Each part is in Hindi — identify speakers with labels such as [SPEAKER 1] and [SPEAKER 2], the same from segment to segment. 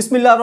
[SPEAKER 1] बिस्मिल्लाम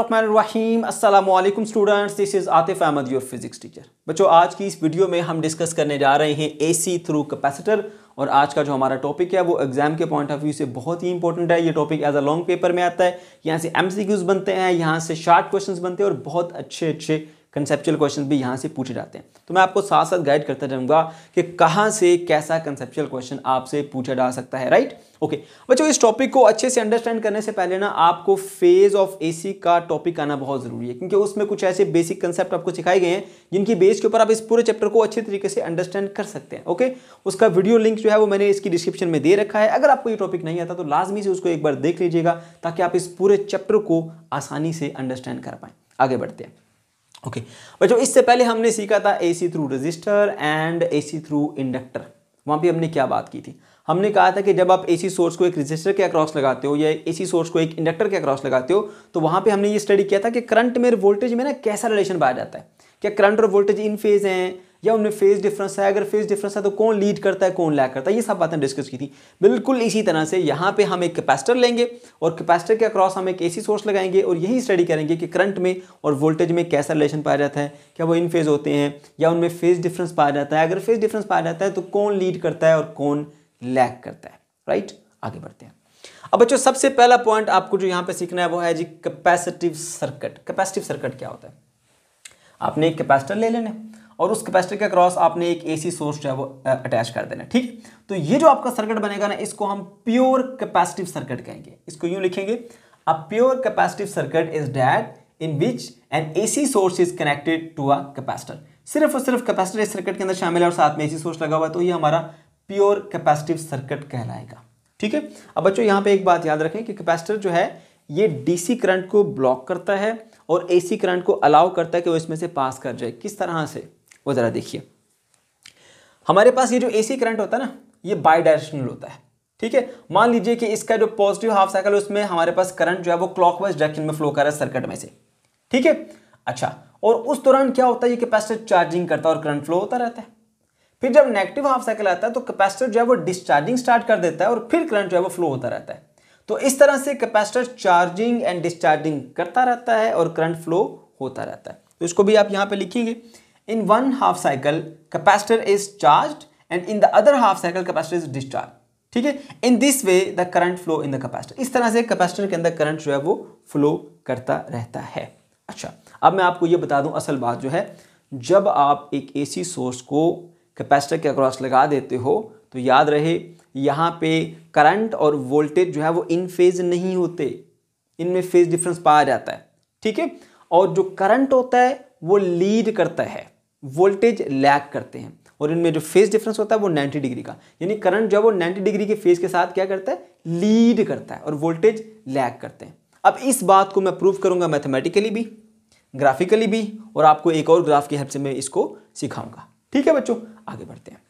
[SPEAKER 1] अस्सलाम students this is Atif Ahmed your physics teacher बच्चों आज की इस वीडियो में हम डिस्कस करने जा रहे हैं एसी थ्रू कैपेसिटर और आज का जो हमारा टॉपिक है वो एग्जाम के पॉइंट ऑफ व्यू से बहुत ही इंपॉर्टेंट है ये topic as a long paper में आता है यहाँ से एम बनते हैं यहाँ से शार्ट क्वेश्चन बनते हैं और बहुत अच्छे अच्छे कंसेप्चुअल क्वेश्चन भी यहाँ से पूछे जाते हैं तो मैं आपको साथ साथ गाइड करता रहूँगा कि कहाँ से कैसा कंसेप्चुअल क्वेश्चन आपसे पूछा जा सकता है राइट ओके बच्चों इस टॉपिक को अच्छे से अंडरस्टैंड करने से पहले ना आपको फेज ऑफ ए का टॉपिक आना बहुत ज़रूरी है क्योंकि उसमें कुछ ऐसे बेसिक कंसेप्ट आपको सिखाए गए हैं जिनकी बेस के ऊपर आप इस पूरे चैप्टर को अच्छे तरीके से अंडरस्टैंड कर सकते हैं ओके उसका वीडियो लिंक जो है वो मैंने इसकी डिस्क्रिप्शन में दे रखा है अगर आपको ये टॉपिक नहीं आता तो लाजमी से उसको एक बार देख लीजिएगा ताकि आप इस पूरे चैप्टर को आसानी से अंडरस्टैंड कर पाएँ आगे बढ़ते हैं ओके okay. बच्चों इससे पहले हमने सीखा था AC through resistor and AC through inductor वहाँ पे हमने क्या बात की थी हमने कहा था कि जब आप एसी सोर्स को एक रजिस्टर के अक्रॉस लगाते हो या एसी सोर्स को एक इंडक्टर के अक्रॉस लगाते हो तो वहाँ पे हमने ये स्टडी किया था कि करंट में वोल्टेज में ना कैसा रिलेशन पाया जाता है क्या करंट और वोल्टेज इन फेज हैं या उनमें फेज डिफरेंस है अगर फेज डिफरेंस है तो कौन लीड करता है कौन लैक करता है ये सब बातें डिस्कस की थी बिल्कुल इसी तरह से यहाँ पे हम एक कैपेसिटर लेंगे और कैपेसिटर के अक्रॉस हम एक एसी सोर्स लगाएंगे और यही स्टडी करेंगे कि करंट में और वोल्टेज में कैसा रिलेशन पाया जाता है क्या वो इन फेज होते हैं या उनमें फेज डिफरेंस पाया जाता है अगर फेज डिफरेंस पाया जाता है तो कौन लीड करता है और कौन लैक करता है राइट आगे बढ़ते हैं अब बच्चों सबसे पहला पॉइंट आपको जो यहाँ पे सीखना है वो है जी कैपेसिटिव सर्किट कैपेसिटिव सर्किट क्या होता है आपने एक कैपेसिटर ले लेना और उस कैपेसिटर के अक्रॉस आपने एक एसी सोर्स जो है वो अटैच कर देना ठीक तो ये जो आपका सर्किट बनेगा ना इसको हम प्योर कैपेसिटिव सर्किट कहेंगे इसको यूं लिखेंगे a pure capacitive circuit is that in which an AC source is connected to a capacitor सिर्फ और सिर्फ कैपेसिटर इस सर्किट के अंदर शामिल है और साथ में सी सोर्स लगा हुआ है तो ये हमारा प्योर कैपेसिटिव सर्किट कहलाएगा ठीक है अब बच्चों यहाँ पे एक बात याद रखें कि कैपेसिटर जो है ये डीसी करंट को ब्लॉक करता है और एसी करंट को अलाउ करता है कि वो इसमें से पास कर जाए किस तरह से वो ज़रा देखिए हमारे पास ये जो एसी करंट होता है ना ये बाई डायरेक्शनल होता है ठीक है मान लीजिए कि इसका जो पॉजिटिव हाफ साइकिल है उसमें हमारे पास करंट जो है वो क्लॉकवाइज डायरेक्शन में फ्लो कर रहा है सर्किट में से ठीक है अच्छा और उस दौरान क्या होता है ये कैपेसिटर चार्जिंग करता है और करंट फ्लो होता रहता है फिर जब नेगेटिव हाफ साइकिल आता है तो कैपेसिटर जो है वो डिस्चार्जिंग स्टार्ट कर देता है और फिर करंट जो है वो फ्लो होता रहता है तो इस तरह से कैपेसिटर चार्जिंग एंड डिस्चार्जिंग करता रहता है और करंट फ्लो होता रहता है तो इसको भी आप यहाँ पे लिखेंगे in one half cycle capacitor is charged and in the other half cycle capacitor is discharged ठीक है in this way the current flow in the capacitor इस तरह से कैपेसिटर के अंदर करंट जो है वो फ्लो करता रहता है अच्छा अब मैं आपको ये बता दूं असल बात जो है जब आप एक एसी सोर्स को कैपेसिटर के अक्रॉस लगा देते हो तो याद रहे यहाँ पे करंट और वोल्टेज जो है वो इन फेज नहीं होते इनमें फेज डिफरेंस पाया जाता है ठीक है और जो करंट होता है वो लीड करता है वोल्टेज लैग करते हैं और इनमें जो फेज डिफरेंस होता है वो 90 डिग्री का यानी करंट जो है वो 90 डिग्री के फेज के साथ क्या करता है लीड करता है और वोल्टेज लैग करते हैं अब इस बात को मैं प्रूव करूंगा मैथमेटिकली भी ग्राफिकली भी और आपको एक और ग्राफ की हेल्प से मैं इसको सिखाऊंगा ठीक है बच्चों आगे बढ़ते हैं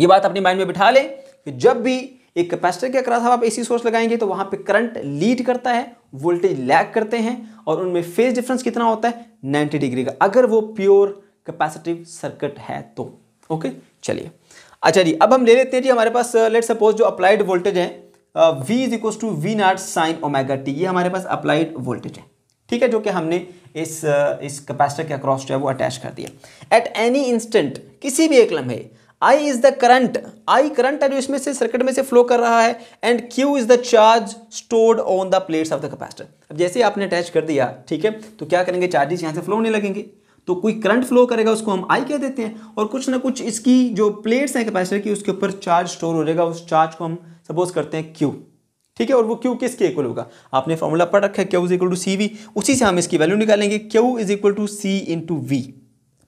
[SPEAKER 1] ये बात अपने माइंड में बिठा लें कि जब भी एक कैपेसिटर के अक्रॉस आप एसी सोर्स लगाएंगे तो वहां पे करंट लीड करता है वोल्टेज लैग करते हैं और उनमें फेज डिफरेंस कितना होता है 90 डिग्री का अगर वो प्योर कैपेसिटिव सर्किट है तो ओके चलिए अच्छा जी अब हम ले लेते हैं जी हमारे पास लेट uh, सपोज जो अप्लाइड वोल्टेज है V is equal to V naught sine omega T ये हमारे पास अप्लाइड वोल्टेज है ठीक है जो कि हमने इस uh, इस कैपेसिटर के अक्रॉस जो है वो अटैच कर दिया एट एनी इंस्टेंट किसी भी एक लम्हे I is the current I current है जो इसमें से सर्किट में से फ्लो कर रहा है and Q is the charge stored on the plates of the capacitor अब जैसे आपने अटैच कर दिया ठीक है तो क्या करेंगे चार्जेस यहाँ से फ्लो होने लगेंगे तो कोई करंट फ्लो करेगा उसको हम आई कह देते हैं और कुछ ना कुछ इसकी जो प्लेट्स हैं कैपेसिटर की उसके ऊपर चार्ज स्टोर हो जाएगा उस चार्ज को हम सपोज करते हैं क्यू ठीक है और वो क्यू किसके इक्वल होगा आपने फॉर्मूला पढ़ रखा है Q is equal to C V उसी से हम इसकी वैल्यू निकालेंगे Q is equal to C into V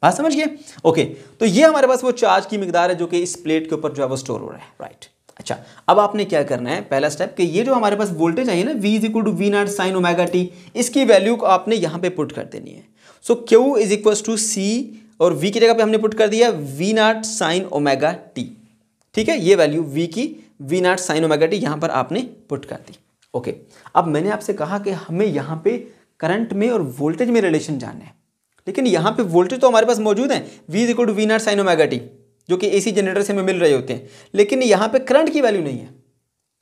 [SPEAKER 1] बात समझ गए ओके तो ये हमारे पास वो चार्ज की मिकदार है जो कि इस प्लेट के ऊपर जो है वो स्टोर हो रहा है राइट अच्छा अब आपने क्या करना है पहला स्टेप कि ये जो हमारे पास वोल्टेज आई है ना V is equal to V naught sine omega T इसकी वैल्यू को आपने यहाँ पे पुट कर देनी है so Q is equal to C और वी की जगह पे हमने पुट कर दिया V naught sine omega T ठीक है ये वैल्यू वी की V naught sine omega T यहाँ पर आपने पुट कर दी ओके अब मैंने आपसे कहा कि हमें यहाँ पे करंट में और वोल्टेज में रिलेशन जानना है लेकिन यहाँ पे वोल्टेज तो हमारे पास मौजूद है V is equal to V naught sine omega T जो कि एसी जनरेटर से हमें मिल रहे होते हैं लेकिन यहाँ पे करंट की वैल्यू नहीं है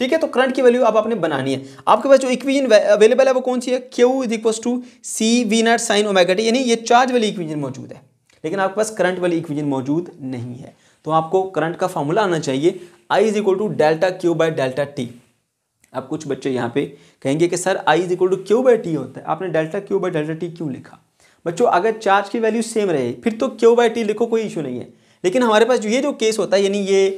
[SPEAKER 1] ठीक है तो करंट की वैल्यू आप आपने बनानी है आपके पास जो इक्वेशन अवेलेबल है वो कौन सी है Q is equal to C V naught sine omega T यानी ये चार्ज वाली इक्वेशन मौजूद है लेकिन आपके पास करंट वाली इक्वेशन मौजूद नहीं है तो आपको करंट का फॉर्मूला आना चाहिए I is equal to delta Q by delta T अब कुछ बच्चे यहाँ पे कहेंगे कि sir I is equal to Q by T होता है आपने delta Q by delta T क्यों लिखा बच्चों अगर चार्ज की वैल्यू सेम रहे फिर तो क्यू बाई टी लिखो कोई इशू नहीं है लेकिन हमारे पास जो ये जो केस होता है यानी ये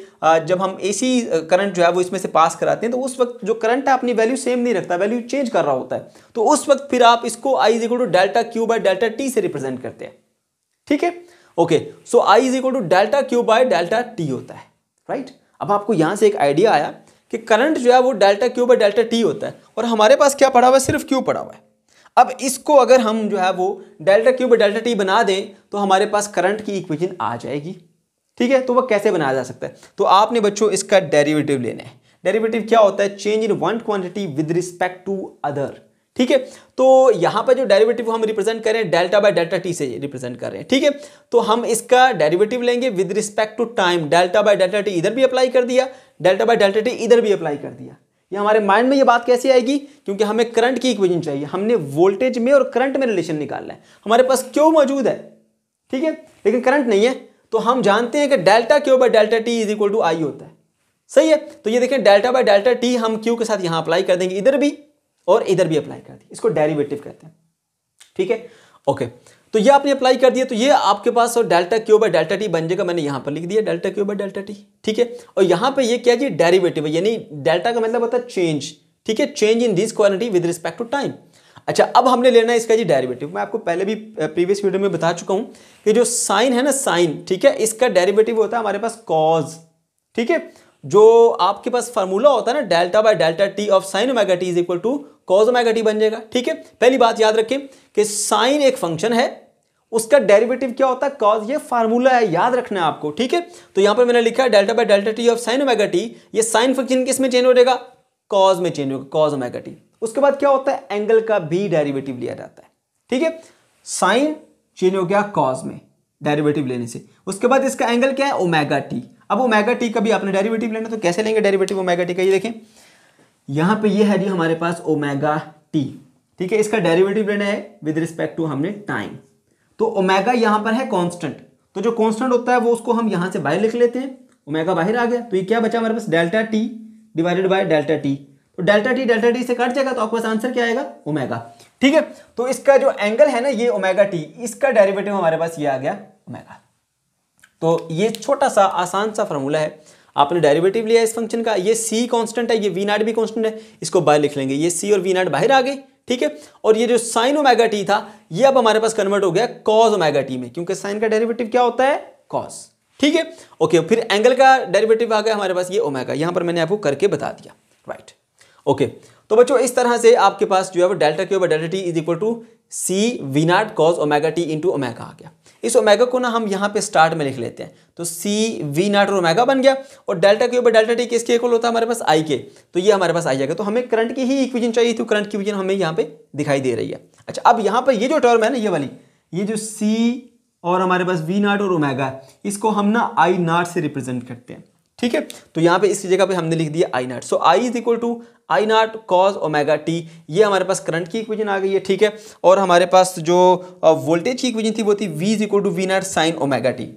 [SPEAKER 1] जब हम एसी करंट जो है वो इसमें से पास कराते हैं तो उस वक्त जो करंट है अपनी वैल्यू सेम नहीं रखता वैल्यू चेंज कर रहा होता है तो उस वक्त फिर आप इसको I is equal to delta Q by delta T से रिप्रेजेंट करते हैं ठीक है okay so I is equal to delta Q by delta T होता है राइट right? अब आपको यहाँ से एक आइडिया आया कि करंट जो है वो delta Q by delta T होता है और हमारे पास क्या पड़ा हुआ है सिर्फ क्यू पड़ा हुआ है अब इसको अगर हम जो है वो delta Q by delta T बना दें तो हमारे पास करंट की इक्वेशन आ जाएगी ठीक है तो वह कैसे बनाया जा सकता है तो आपने बच्चों इसका डेरिवेटिव लेना है डेरिवेटिव क्या होता है change in one quantity with respect to other ठीक है तो यहां पर जो डेरिवेटिव हम रिप्रेजेंट कर रहे हैं डेल्टा बाय डेल्टा टी से रिप्रेजेंट कर रहे हैं ठीक है तो हम इसका डेरिवेटिव लेंगे with respect to time delta by delta T इधर भी अप्लाई कर दिया डेल्टा बाय डेल्टा टी इधर भी अप्लाई कर दिया ये हमारे माइंड में ये बात कैसे आएगी क्योंकि हमें करंट की इक्वेशन चाहिए हमने वोल्टेज में और करंट में रिलेशन निकालना है हमारे पास क्यों मौजूद है ठीक है लेकिन करंट नहीं है तो हम जानते हैं कि delta Q by delta T is equal to I होता है सही है तो ये देखें डेल्टा बाई डेल्टा टी हम क्यू के साथ यहां अप्लाई कर देंगे इधर भी और इधर भी अप्लाई कर देंगे इसको डेरिवेटिव कहते हैं ठीक है ओके तो ये आपने अप्लाई कर दिया तो ये आपके पास और delta Q by delta T बन जाएगा मैंने यहां पर लिख दिया delta Q by delta T ठीक है और यहां पर यह क्या डेरीवेटिव यानी डेल्टा का मतलब होता है चेंज ठीक है change in this quality with respect to time अच्छा अब हमने लेना है इसका जी डेरिवेटिव मैं आपको पहले भी प्रीवियस वीडियो में बता चुका हूं कि जो साइन है ना साइन ठीक है इसका डेरिवेटिव होता है हमारे पास कॉज ठीक है जो आपके पास फार्मूला होता है ना delta by delta T of sine omega T is equal to cos omega T बन जाएगा ठीक है पहली बात याद रखें कि साइन एक फंक्शन है उसका डेरिवेटिव क्या होता है कॉज ये फार्मूला है याद रखना है आपको ठीक है तो यहां पर मैंने लिखा है delta by delta T of sine omega T ये साइन फंक्शन किस में चेंज हो जाएगा कॉज में चेंज होगा कॉज ओमेगा टी उसके बाद क्या होता है एंगल का भी डेरिवेटिव लिया जाता है ठीक है साइन चेंज हो गया कॉज में डेरिवेटिव लेने से उसके बाद इसका एंगल क्या है ओमेगा टी अब ओमेगा टी का भी आपने डेरिवेटिव लेना तो कैसे लेंगे डेरिवेटिव ओमेगा टी का ये देखें यहां पे ये है जी हमारे पास ओमेगा टी ठीक है इसका डेरिवेटिव लेना है विद रिस्पेक्ट टू हमने टाइम तो ओमेगा यहां पर है कॉन्स्टेंट तो जो कॉन्स्टेंट होता है वो उसको हम यहां से बाहर लिख लेते हैं ओमेगा बाहर आ गया तो ये क्या बचा हमारे पास delta T divided by delta T तो डेल्टा टी डेल्टा टी से कट जाएगा तो आपके पास आंसर क्या आएगा ओमेगा ठीक है तो इसका जो एंगल है ना ये ओमेगा टी इसका डेरिवेटिव हमारे पास ये आ गया ओमेगा तो ये छोटा सा आसान सा फॉर्मूला है आपने डेरिवेटिव लिया इस फंक्शन का ये सी कांस्टेंट है ये वी नाट भी कांस्टेंट है इसको बाहर लिख लेंगे ये सी और वी नाट बाहर आ गए ठीक है और ये जो साइन ओमेगा टी था ये अब हमारे पास कन्वर्ट हो गया कॉज ओमेगा टी में क्योंकि साइन का डेरिवेटिव क्या होता है कॉज ठीक है ओके फिर एंगल का डेरिवेटिव आ गया हमारे पास ये ओमेगा यहां पर मैंने आपको करके बता दिया राइट right. ओके तो बच्चों इस तरह से आपके पास जो है वो delta Q by delta T is equal to C V naught cos omega T into omega आ गया इस ओमेगा को ना हम यहाँ पे स्टार्ट में लिख लेते हैं तो सी वी नाट और ओमेगा बन गया और delta Q by delta T किसके इक्वल होता है हमारे पास आई के तो ये हमारे पास आ जाएगा तो हमें करंट की ही इक्विजन चाहिए तो करंट की इक्वेशन हमें यहाँ पे दिखाई दे रही है अच्छा अब यहाँ पर ये जो टर्म है ना ये वाली ये जो सी और हमारे पास वी नाट और ओमेगा इसको हम ना आई नाट से रिप्रेजेंट करते हैं ठीक है तो यहां पे इसी जगह पे हमने लिख दिया I naught so I is equal to I naught cos omega T ये हमारे पास करंट की इक्वेशन आ गई है ठीक है और हमारे पास जो वोल्टेज की इक्वेशन थी वो थी V is equal to V naught sine omega T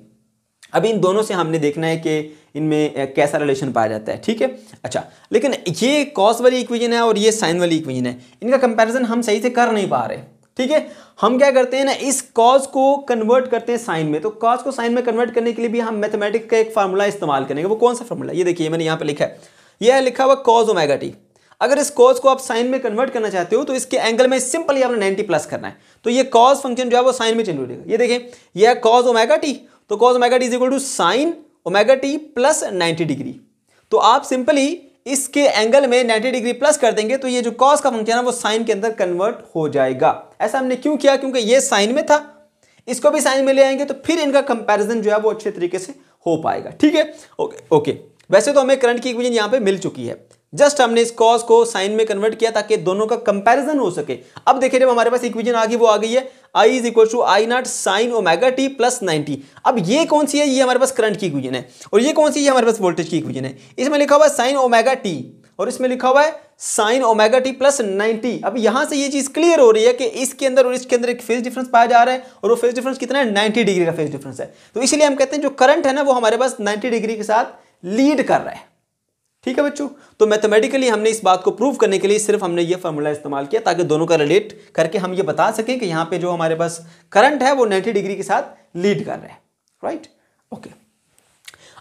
[SPEAKER 1] अब इन दोनों से हमने देखना है कि इनमें कैसा रिलेशन पाया जाता है ठीक है अच्छा लेकिन ये कॉस वाली इक्वेशन है और ये साइन वाली इक्वेशन है इनका कंपैरिजन हम सही से कर नहीं पा रहे ठीक है हम क्या करते हैं ना इस कॉज को कन्वर्ट करते हैं साइन में तो कॉज को साइन में कन्वर्ट करने के लिए भी हम मैथमेटिक्स का एक फार्मूला इस्तेमाल करेंगे वो कौन सा फार्मूला ये देखिए मैंने यहाँ पे लिखा है यह है लिखा हुआ कॉज ओमेगा टी अगर इस कॉज को आप साइन में कन्वर्ट करना चाहते हो तो इसके एंगल में सिंपली आपने नाइनटी प्लस करना है तो ये कॉज फंक्शन जो है वो साइन में चेंज हो जाएगा ये देखें यह है कॉज ओमेगा टी तो cos omega T is equal to sine omega T plus ninety degree तो आप सिंपली इसके एंगल में 90 डिग्री प्लस कर देंगे तो ये जो कॉस का फंक्शन है वो साइन के अंदर कन्वर्ट हो जाएगा ऐसा हमने क्यों किया क्योंकि ये साइन में था इसको भी साइन में ले आएंगे तो फिर इनका कंपैरिजन जो है वो अच्छे तरीके से हो पाएगा ठीक है ओके ओके वैसे तो हमें करंट की इक्वेशन यहाँ पे मिल चुकी है जस्ट हमने इस कॉस को साइन में कन्वर्ट किया ताकि दोनों का कंपैरिजन हो सके अब देखिए जब हमारे पास इक्वेशन आ गई वो आ गई है I is equal to I naught sine omega T plus ninety अब ये कौन सी है ये हमारे पास करंट की इक्वेशन है और ये कौन सी है हमारे पास वोल्टेज की इक्वेशन है इसमें लिखा हुआ है साइन ओमेगा टी और इसमें लिखा हुआ है sine omega T plus ninety अब यहाँ से ये चीज़ क्लियर हो रही है कि इसके अंदर और इसके अंदर एक फेज डिफरेंस पाया जा रहा है और वो फेज डिफरेंस कितना है नाइन्टी डिग्री का फेज डिफरेंस है तो इसलिए हम कहते हैं जो करंट है ना वो हमारे पास नाइन्टी डिग्री के साथ लीड कर रहा है ठीक है बच्चों तो मैथमेटिकली हमने इस बात को प्रूव करने के लिए सिर्फ हमने ये फॉर्मूला इस्तेमाल किया ताकि दोनों का रिलेट करके हम ये बता सकें कि यहाँ पे जो हमारे पास करंट है वो 90 डिग्री के साथ लीड कर रहे हैं राइट ओके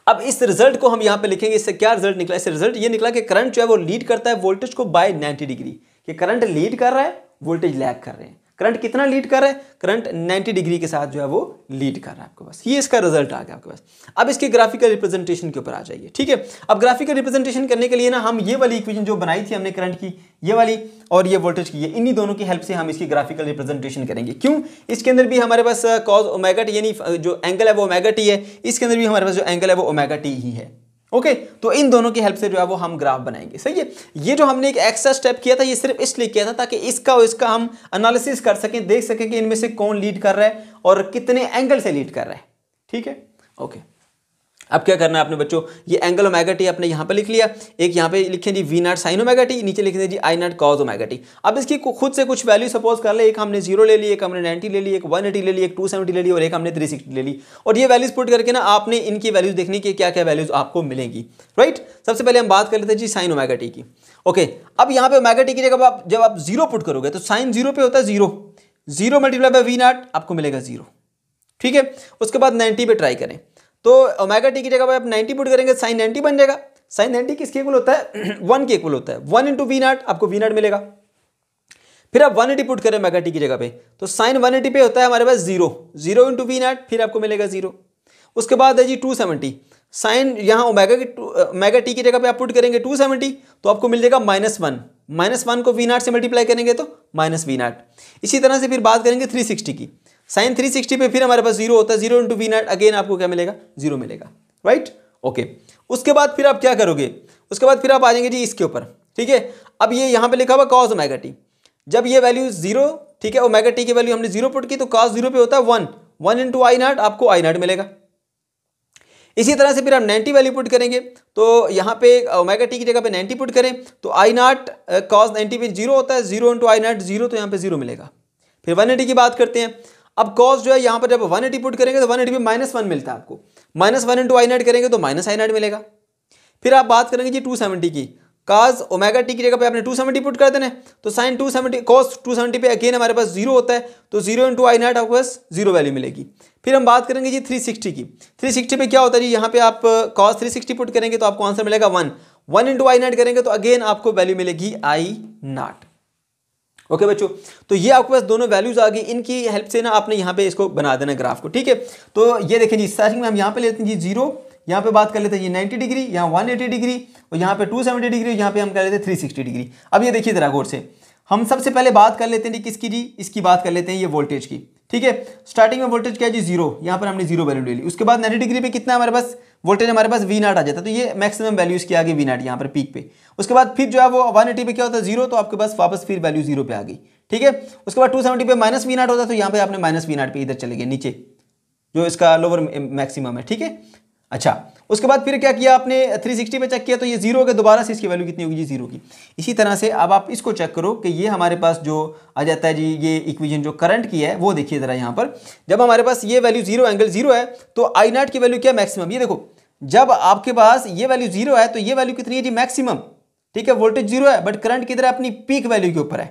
[SPEAKER 1] अब इस रिजल्ट को हम यहाँ पे लिखेंगे इससे क्या रिजल्ट निकला इससे रिजल्ट ये निकला कि करंट जो है वो लीड करता है वोल्टेज को बाय नाइन्टी डिग्री कि करंट लीड कर रहा है वोल्टेज लैग कर रहे हैं करंट कितना लीड कर रहा है करंट 90 डिग्री के साथ जो है वो लीड कर रहा है आपके पास ये इसका रिजल्ट आ गया आपके पास अब इसके ग्राफिकल रिप्रेजेंटेशन के ऊपर आ जाइए ठीक है अब ग्राफिकल रिप्रेजेंटेशन करने के लिए ना हम ये वाली इक्वेशन जो बनाई थी हमने करंट की ये वाली और ये वोल्टेज की ये इन्हीं दोनों की हेल्प से हम इसकी ग्राफिकल रिप्रेजेंटेशन करेंगे क्यों इसके अंदर भी हमारे पास कॉज uh, ओमेगा यानी uh, जो एंगल है वो ओमेगा टी है इसके अंदर भी हमारे पास जो एंगल है वो ओमेगा टी ही है ओके okay, तो इन दोनों की हेल्प से जो है वो हम ग्राफ बनाएंगे सही है ये जो हमने एक एक्स्ट्रा स्टेप किया था ये सिर्फ इसलिए किया था ताकि इसका और इसका हम एनालिसिस कर सकें देख सकें कि इनमें से कौन लीड कर रहा है और कितने एंगल से लीड कर रहा है ठीक है ओके okay. अब क्या करना है आपने बच्चों ये एंगल ओमेगा टी आपने यहाँ पर लिख लिया एक यहाँ पे लिखे जी V naught sine omega T नीचे लिखे जी I naught cos omega T अब इसकी खुद से कुछ वैल्यू सपोज कर ले एक हमने जीरो ले ली एक हमने नाइनटी ले ली एक वन एटी ले ली एक टू सेवेंटी ले ली और एक हमने थ्री सिक्सटी ले ली और ये वैल्यूज पुट करके ना आपने इनकी वैल्यूज देखने की क्या क्या वैल्यूज आपको मिलेंगी राइट सबसे पहले हम बात कर लेते हैं जी साइन ओमेगा टी की ओके अब यहाँ पे ओमेगा टी की जगह आप जब आप जीरो पुट करोगे तो साइन जीरो पे होता है zero zero multiply by V naught आपको मिलेगा जीरो ठीक है उसके बाद नाइन्टी पे ट्राई करें तो ओमेगा टी की जगह पर आप नाइन्टी पुट करेंगे साइन नाइन्टी बन जाएगा साइन नाइन्टी किसके इक्वल होता है वन के इक्वल होता है वन इंटू वी नाट आपको वी नाट मिलेगा फिर आप वन एटी पुट करें मेगा टी की जगह पे तो साइन वन एटी पे होता है हमारे पास zero zero into V naught फिर आपको मिलेगा जीरो उसके बाद है जी टू सेवेंटी साइन यहाँ ओमेगा की ओमेगा टी की जगह पे आप पुट करेंगे टू सेवेंटी तो आपको मिल जाएगा माइनस वन माइनस वन को वी नाट से मल्टीप्लाई करेंगे तो माइनस वी नाट इसी तरह से फिर बात करेंगे थ्री सिक्सटी की साइन थ्री सिक्सटी पे फिर हमारे पास जीरो होता है zero into V naught again आपको क्या मिलेगा जीरो मिलेगा राइट ओके उसके बाद फिर आप क्या करोगे उसके बाद फिर आप आ जाएंगे जी इसके ऊपर ठीक है अब ये यहाँ पे लिखा हुआ कॉज ओमेगा टी जब ये वैल्यू जीरो ठीक है ओमेगा टी की वैल्यू हमने जीरो पुट की तो कॉज जीरो पे होता है one one into I naught आपको आई नॉट मिलेगा इसी तरह से फिर हम नाइन्टी वैल्यू पुट करेंगे तो यहाँ पे ओमेगा टी की जगह पे नाइन्टी पुट करें तो आई नॉट कॉज नाइन्टी पे जीरो होता है zero into I naught zero तो यहाँ पे जीरो मिलेगा फिर वन की बात करते हैं अब कॉस जो है यहाँ पर जब वन एटी पुट करेंगे तो वन एटी पे माइनस वन मिलता है आपको minus one into I naught करेंगे तो माइनस आई नाइट मिलेगा फिर आप बात करेंगे जी टू सेवेंटी की काज ओमेगा टी की जगह पे आपने टू सेवेंटी पुट कर देना तो sine two seventy cos two seventy पे अगेन हमारे पास जीरो होता है तो जीरो इंटू आई नाइट आपके पास जीरो वैल्यू मिलेगी फिर हम बात करेंगे जी थ्री सिक्सटी की थ्री सिक्सटी पे क्या होता है जी यहाँ पे आप कॉस थ्री सिक्सटी पुट करेंगे तो आपको आंसर मिलेगा one one into I naught करेंगे तो अगेन आपको वैल्यू मिलेगी आई नाट ओके बच्चों तो ये आपके पास दोनों वैल्यूज़ आ गई इनकी हेल्प से ना आपने यहाँ पे इसको बना देना ग्राफ को ठीक है तो ये देखें जी स्टार्टिंग में हम यहाँ पे लेते हैं जी जीरो यहाँ पे बात कर लेते हैं ये 90 डिग्री यहाँ 180 डिग्री और यहाँ पे 270 डिग्री और यहाँ पे हम कर लेते हैं 360 डिग्री अब ये देखिए ज़रा गौर से हम सबसे पहले बात कर लेते हैं जी किसकी जी इसकी बात कर लेते हैं ये वोल्टेज की ठीक है स्टार्टिंग में वोल्टेज क्या है जी जीरो यहाँ पर हमने जीरो वैल्यू ले ली उसके बाद नाइन्टी डिग्री पे कितना हमारे पास वोल्टेज हमारे पास वी नाट आ जाता है तो ये मैक्सिमम वैल्यूज किया आ गई वी नाट यहाँ पर पीक पे उसके बाद फिर जो है वो वन एटी पे क्या होता है जीरो तो आपके पास वापस फिर वैल्यू जीरो पे आ गई ठीक है उसके बाद टू सेवेंटी पे माइनस वी नाट होता है तो यहाँ पे आपने माइनस वी नाट पे इधर चले गए नीचे जो इसका लोअर मैक्सिमम है ठीक है अच्छा उसके बाद फिर क्या किया आपने सिक्सटी पे चेक किया तो ये जीरो के दोबारा से इसकी वैल्यू कितनी होगी जी जीरो की इसी तरह से अब आप इसको चेक करो कि ये हमारे पास जो आ जाता है जी ये इक्वेशन जो करंट की है वो देखिए ज़रा यहाँ पर जब हमारे पास ये वैल्यू जीरो एंगल जीरो है तो आई नाट की वैल्यू क्या मैक्सिमम ये देखो जब आपके पास ये वैल्यू जीरो है तो ये वैल्यू कितनी है जी मैक्सिमम ठीक है वोल्टेज जीरो है बट करंट किधर है अपनी पीक वैल्यू के ऊपर है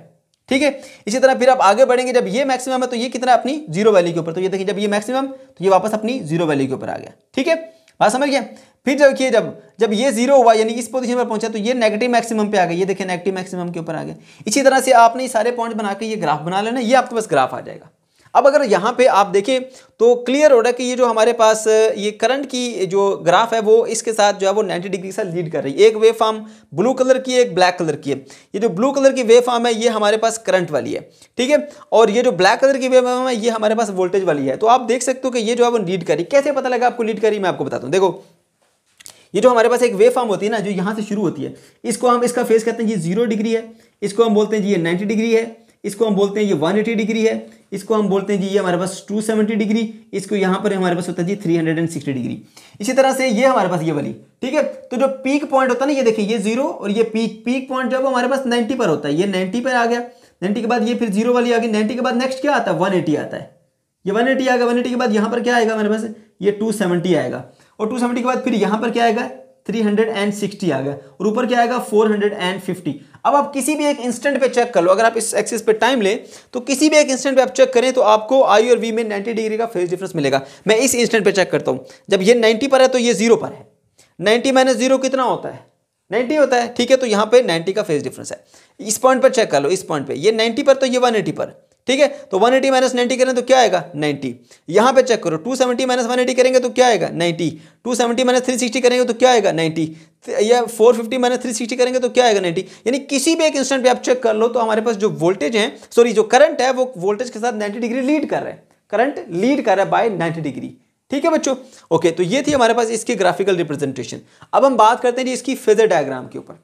[SPEAKER 1] ठीक है इसी तरह फिर आप आगे बढ़ेंगे जब ये मैक्सिमम है तो ये कितना अपनी जीरो वैल्यू के ऊपर तो ये देखिए जब ये मैक्सिमम तो ये वापस अपनी जीरो वैल्यू के ऊपर आ गया ठीक है बात समझ गया फिर जब किए जब जब ये जीरो हुआ यानी इस पोजीशन पर पहुंचा तो ये नेगेटिव मैक्सिमम पे आ गया ये देखिए नेगेटिव मैक्सिमम के ऊपर आ गया इसी तरह से आपने ये सारे पॉइंट बनाकर ये ग्राफ बना लेना ये आपके पास ग्राफ आ जाएगा अब अगर यहाँ पे आप देखें तो क्लियर हो रहा है कि ये जो हमारे पास ये करंट की जो ग्राफ है वो इसके साथ जो है वो 90 डिग्री से लीड कर रही है एक वेव फार्म ब्लू कलर की एक ब्लैक कलर की है ये जो ब्लू कलर की वेव फार्म है ये हमारे पास करंट वाली है ठीक है और ये जो ब्लैक कलर की वेव फार्म है ये हमारे पास वोल्टेज वाली है तो आप देख सकते हो कि ये जो है वो लीड करी कैसे पता लगा आपको लीड करी मैं आपको बताता हूँ देखो ये जो हमारे पास एक वेव फार्म होती है ना जो यहाँ से शुरू होती है इसको हम इसका फेस कहते हैं ये जीरो डिग्री है इसको हम बोलते हैं जी ये नाइन्टी डिग्री है इसको हम बोलते हैं ये वन एटी डिग्री है इसको हम बोलते हैं जी ये हमारे पास 270 डिग्री इसको यहां पर हमारे पास होता है जी 360 डिग्री इसी तरह से ये हमारे पास ये वाली ठीक है तो जो पीक पॉइंट होता है ना ये देखिए ये जीरो और ये पीक पीक पॉइंट जो है हमारे पास नाइन्टी पर होता है ये नाइन्टी पर आ गया नाइन्टी के बाद ये फिर जीरो वाली आ गई नाइन्टी के बाद नेक्स्ट क्या आता है वन आता है ये वन एटी आएगा वन के बाद यहाँ पर क्या आएगा हमारे पास ये टू सेवेंटी आएगा और टू सेवेंटी के बाद फिर यहाँ पर क्या आएगा थ्री हंड्रेड एंड सिक्सटी आ गया और ऊपर क्या आएगा फोर हंड्रेड एंड फिफ्टी अब आप किसी भी एक इंस्टेंट पे चेक कर लो अगर आप इस एक्सिस पे टाइम लें तो किसी भी एक इंस्टेंट पे आप चेक करें तो आपको आई और वी में 90 डिग्री का फेज डिफरेंस मिलेगा मैं इस इंस्टेंट पे चेक करता हूँ जब ये 90 पर है तो ये जीरो पर है 90 माइनस जीरो कितना होता है 90 होता है ठीक है तो यहाँ पे 90 का फेज डिफरेंस है इस पॉइंट पर चेक कर लो इस पॉइंट पर यह नाइन्टी पर तो ये वन पर ठीक है तो 180 एटी माइनस नाइन्टी करें तो क्या आएगा 90 यहां पे चेक करो 270 सेवेंटी माइनस वन करेंगे तो क्या आएगा 90 270 सेवेंटी माइनस थ्री करेंगे तो क्या आएगा 90 या 450 फिफ्टी माइनस थ्री करेंगे तो क्या आएगा 90 यानी किसी भी एक इंस्टेंट पे आप चेक कर लो तो हमारे पास जो वोल्टेज है सॉरी जो करंट है वो वोल्टेज के साथ नाइन्टी डिग्री लीड कर रहे हैं करंट लीड कर रहा है बाय नाइन्टी डिग्री ठीक है बच्चों ओके तो ये थी हमारे पास इसकी ग्राफिकल रिप्रेजेंटेशन अब हम बात करते हैं जी इसकी फेजर डायग्राम के ऊपर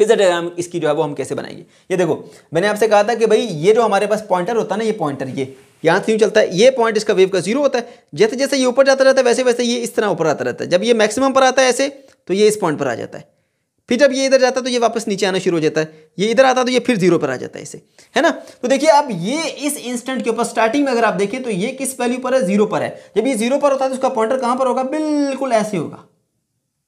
[SPEAKER 1] फेजर डायग्राम इसकी जो है वो हम कैसे बनाएंगे ये देखो मैंने आपसे कहा था कि भाई ये जो हमारे पास पॉइंटर होता है ना ये पॉइंटर ये यहाँ से यूँ चलता है ये पॉइंट इसका वेव का जीरो होता है जैसे जैसे ये ऊपर जाता रहता है वैसे वैसे ये इस तरह ऊपर आता रहता है जब ये मैक्सिमम पर आता है ऐसे तो ये इस पॉइंट पर आ जाता है फिर जब ये इधर जाता है तो ये वापस नीचे आना शुरू हो जाता है ये इधर आता है तो ये फिर जीरो पर आ जाता है इसे है ना तो देखिए अब ये इस इंस्टेंट के ऊपर स्टार्टिंग में अगर आप देखें तो ये किस वैल्यू पर है जीरो पर है जब ये जीरो पर होता है तो उसका पॉइंटर कहाँ पर होगा बिल्कुल ऐसे होगा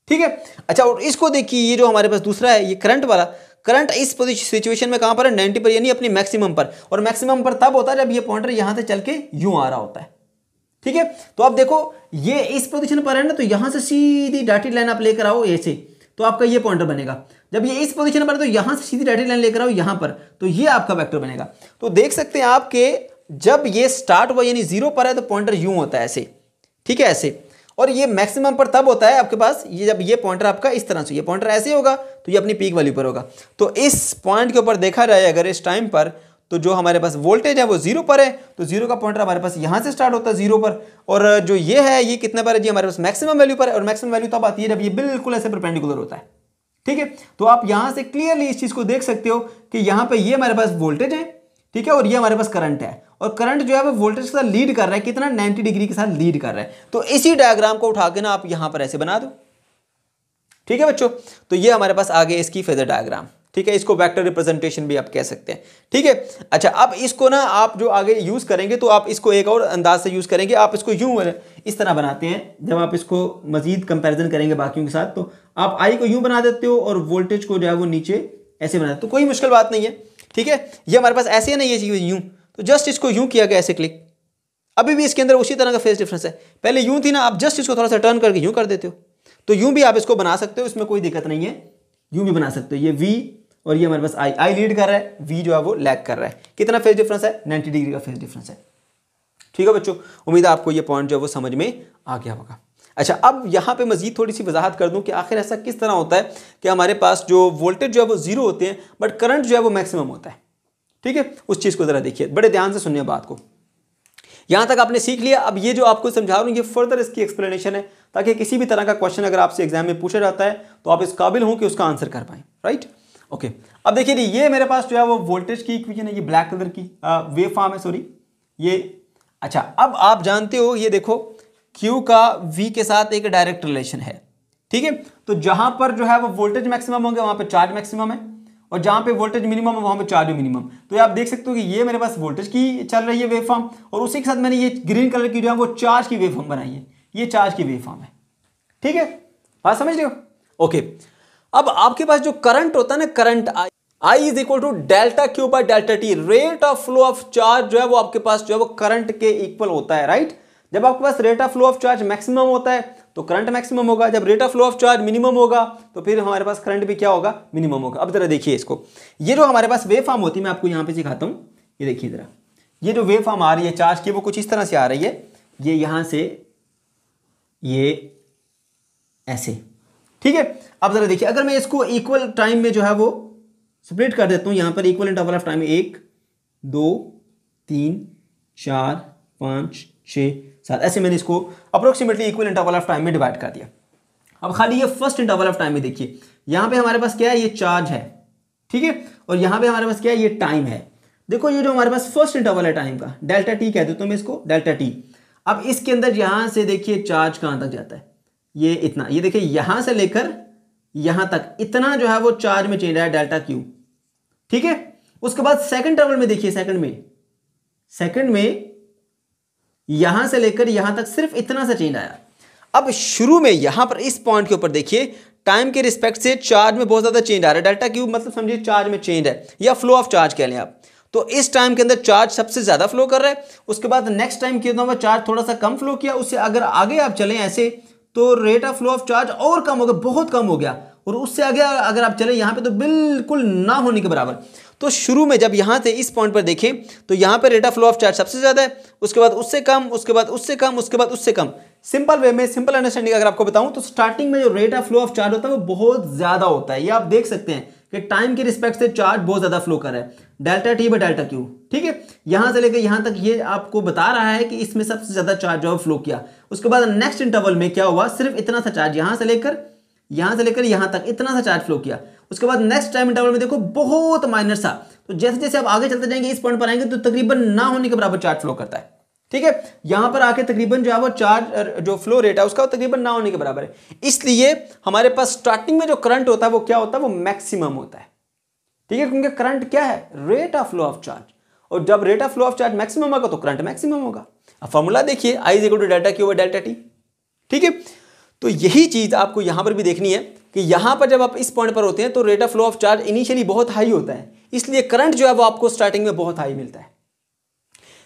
[SPEAKER 1] ठीक है अच्छा और इसको देखिए ये जो हमारे पास दूसरा है ये करंट वाला करंट इस सिचुएशन में कहां पर है नाइनटी पर यानी अपनी मैक्सिमम पर और मैक्सिमम पर तब होता है जब ये पॉइंटर यहां से चल के यूं आ रहा होता है ठीक है तो आप देखो ये इस पोजिशन पर है ना तो यहां से सीधी डाटी लाइन आप लेकर आओ ऐसे तो आपका ये पॉइंटर बनेगा जब ये इस पोजीशन पर है तो यहां से सीधी डाटी लाइन लेकर आओ यहां पर तो ये आपका वेक्टर बनेगा तो देख सकते हैं आपके जब ये स्टार्ट हुआ यानी जीरो पर है तो पॉइंटर यूं होता है ऐसे ठीक है ऐसे और ये मैक्सिमम पर तब होता है आपके पास ये जब ये पॉइंटर आपका इस तरह से ये पॉइंटर ऐसे होगा तो ये अपनी पीक वैल्यू पर होगा तो इस पॉइंट के ऊपर देखा जाए अगर इस टाइम पर तो जो हमारे पास वोल्टेज है वो जीरो पर है तो जीरो का पॉइंटर हमारे पास यहाँ से स्टार्ट होता है जीरो पर और जो ये है ये कितने पर है जी हमारे पास मैक्सिमम वैल्यू पर है और मैक्सिमम वैल्यू तब आती है जब ये बिल्कुल ऐसे परपेंडिकुलर होता है ठीक है तो आप यहाँ से क्लियरली इस चीज़ को देख सकते हो कि यहाँ पर ये हमारे पास वोल्टेज है ठीक है और ये हमारे पास करंट है और करंट जो है वो वोल्टेज के साथ लीड कर रहा है कितना 90 डिग्री के साथ लीड कर रहा है तो इसी डायग्राम को उठा के ना आप यहां पर ऐसे बना दो ठीक है बच्चों तो ये हमारे पास आगे इसकी फेजर डायग्राम ठीक है इसको वेक्टर रिप्रेजेंटेशन भी आप कह सकते हैं ठीक है अच्छा अब इसको ना आप जो आगे यूज़ करेंगे तो आप इसको एक और अंदाज से यूज़ करेंगे आप इसको यूं इस तरह बनाते हैं जब आप इसको मजीद कंपेरिजन करेंगे बाकियों के साथ तो आप आई को यूं बना देते हो और वोल्टेज को जो है वो नीचे ऐसे बना देते हो तो कोई मुश्किल बात नहीं है ठीक है ये हमारे पास ऐसे है ना ये चीज़ यूँ तो जस्ट इसको यूँ किया गया ऐसे क्लिक अभी भी इसके अंदर उसी तरह का फेस डिफरेंस है पहले यूँ थी ना आप जस्ट इसको थोड़ा सा टर्न करके यूँ कर देते हो तो यूं भी आप इसको बना सकते हो इसमें कोई दिक्कत नहीं है यूं भी बना सकते हो ये वी और ये हमारे पास आई आई लीड कर रहा है वी जो है वो लैग कर रहा है कितना फेस डिफरेंस है नाइन्टी डिग्री का फेस डिफरेंस है ठीक है बच्चों उम्मीद है आपको ये पॉइंट जो है वो समझ में आ गया होगा अच्छा अब यहाँ पे मजीद थोड़ी सी वजाहत कर दूँ कि आखिर ऐसा किस तरह होता है कि हमारे पास जो वोल्टेज जो है वो जीरो होते हैं बट करंट जो है वो मैक्सिमम होता है ठीक है उस चीज़ को ज़रा देखिए बड़े ध्यान से सुनिए बात को यहां तक आपने सीख लिया अब ये जो आपको समझा रहा हूं ये फर्दर इसकी एक्सप्लेनेशन है ताकि किसी भी तरह का क्वेश्चन अगर आपसे एग्जाम में पूछा जाता है तो आप इस काबिल हों कि उसका आंसर कर पाए राइट ओके अब देखिए ये मेरे पास जो है वो वोल्टेज की इक्वेशन है ये ब्लैक कलर की वेव फार्म है सॉरी ये अच्छा अब आप जानते हो ये देखो क्यू का वी के साथ एक डायरेक्ट रिलेशन है ठीक है तो जहां पर जो है वो वोल्टेज मैक्सिमम होंगे वहां पर चार्ज मैक्सिमम है और जहां पे वोल्टेज मिनिमम है वहां पे चार्ज मिनिमम तो आप देख सकते हो कि ये मेरे पास वोल्टेज की चल रही है वेफॉर्म और उसी के साथ मैंने ये ग्रीन कलर की जो है वो चार्ज की वेफॉर्म बनाई है ये चार्ज की वेफॉर्म है ठीक है बात समझ रहे हो ओके अब आपके पास जो करंट होता है ना current I I is equal to delta Q by delta T rate of flow of charge जो है वो आपके पास जो है वो करंट के इक्वल होता है राइट जब आपके पास rate of flow of charge maximum होता है तो करंट मैक्सिमम होगा जब rate of flow of charge minimum होगा तो फिर हमारे पास करंट भी क्या होगा मिनिमम होगा अब ज़रा देखिए इसको ये जो हमारे पास वेव फॉर्म होती है मैं आपको यहाँ पर सिखाता हूँ ये देखिए ज़रा ये जो वेव फॉर्म आ रही है चार्ज की वो कुछ इस तरह से आ रही है ये यहाँ से ये ऐसे ठीक है अब ज़रा देखिए अगर मैं इसको इक्वल टाइम में जो है वो स्प्लिट कर देता हूँ यहाँ पर इक्वल इंटरवल ऑफ टाइम एक दो तीन चार पाँच छः साथ ऐसे मैंने इसको approximately equal interval of time में डिवाइड कर दिया अब खाली ये फर्स्ट इंटरवल ऑफ टाइम में देखिए यहाँ पे हमारे पास क्या है ये चार्ज है ठीक है और यहाँ पे हमारे पास क्या है ये टाइम है देखो ये जो हमारे पास फर्स्ट इंटरवल है टाइम का डेल्टा टी कह कहते तो मैं इसको डेल्टा टी अब इसके अंदर यहाँ से देखिए चार्ज कहाँ तक जाता है ये इतना ये देखिए यहाँ से लेकर यहाँ तक इतना जो है वो चार्ज में चेंज आया डेल्टा क्यू ठीक है उसके बाद सेकंड टर्वल में देखिए सेकंड में सेकंड में यहां से लेकर यहां तक सिर्फ इतना सा चेंज आया अब शुरू में यहां पर इस पॉइंट के ऊपर देखिए टाइम के रिस्पेक्ट से चार्ज में बहुत ज़्यादा चेंज आ रहा है डेल्टा क्यूब मतलब समझिए चार्ज में चेंज है या फ्लो ऑफ चार्ज कह लें आप तो इस टाइम के अंदर चार्ज सबसे ज़्यादा फ्लो कर रहा है उसके बाद नेक्स्ट टाइम किया तो चार्ज थोड़ा सा कम फ्लो किया उससे अगर आगे आप चले ऐसे तो rate of flow of charge और कम हो गया बहुत कम हो गया और उससे आगे अगर आप चले यहां पर तो बिल्कुल ना होने के बराबर तो शुरू में जब यहाँ से इस पॉइंट पर देखें तो यहाँ पर rate of flow of charge सबसे ज़्यादा है उसके बाद उससे कम उसके बाद उससे कम उसके बाद उससे कम सिंपल वे में सिंपल अंडरस्टैंडिंग अगर आपको बताऊं तो स्टार्टिंग में जो rate of flow of charge होता है वो बहुत ज़्यादा होता है ये आप देख सकते हैं कि टाइम के रिस्पेक्ट से चार्ज बहुत ज़्यादा फ्लो कर रहा है delta T by delta Q ठीक है यहाँ से लेकर यहाँ तक ये आपको बता रहा है कि इसमें सबसे ज़्यादा चार्ज जो फ्लो किया उसके बाद नेक्स्ट इंटरवल में क्या हुआ सिर्फ इतना सा चार्ज यहाँ से लेकर यहाँ से लेकर यहाँ तक इतना सा चार्ज फ्लो किया उसके बाद नेक्स्ट टाइम इंटरवल में देखो बहुत माइनर सा तो जैसे जैसे आप आगे चलते जाएंगे इस पॉइंट पर आएंगे तो तकरीबन ना होने के बराबर चार्ज फ्लो करता है ठीक है यहां पर आके तकरीबन जो है वो चार्ज जो फ्लो रेट है उसका तकरीबन ना होने के बराबर है इसलिए हमारे पास स्टार्टिंग में जो करंट होता है वो क्या होता है वो मैक्सिमम होता है ठीक है क्योंकि करंट क्या है rate of flow of charge और जब rate of flow of charge maximum होगा तो करंट मैक्सिमम होगा अब फॉर्मूला देखिए I is equal to delta Q over delta T ठीक है तो यही चीज आपको यहां पर भी देखनी है कि यहाँ पर जब आप इस पॉइंट पर होते हैं तो rate of flow of charge initially बहुत हाई होता है इसलिए करंट जो है वो आपको स्टार्टिंग में बहुत हाई मिलता है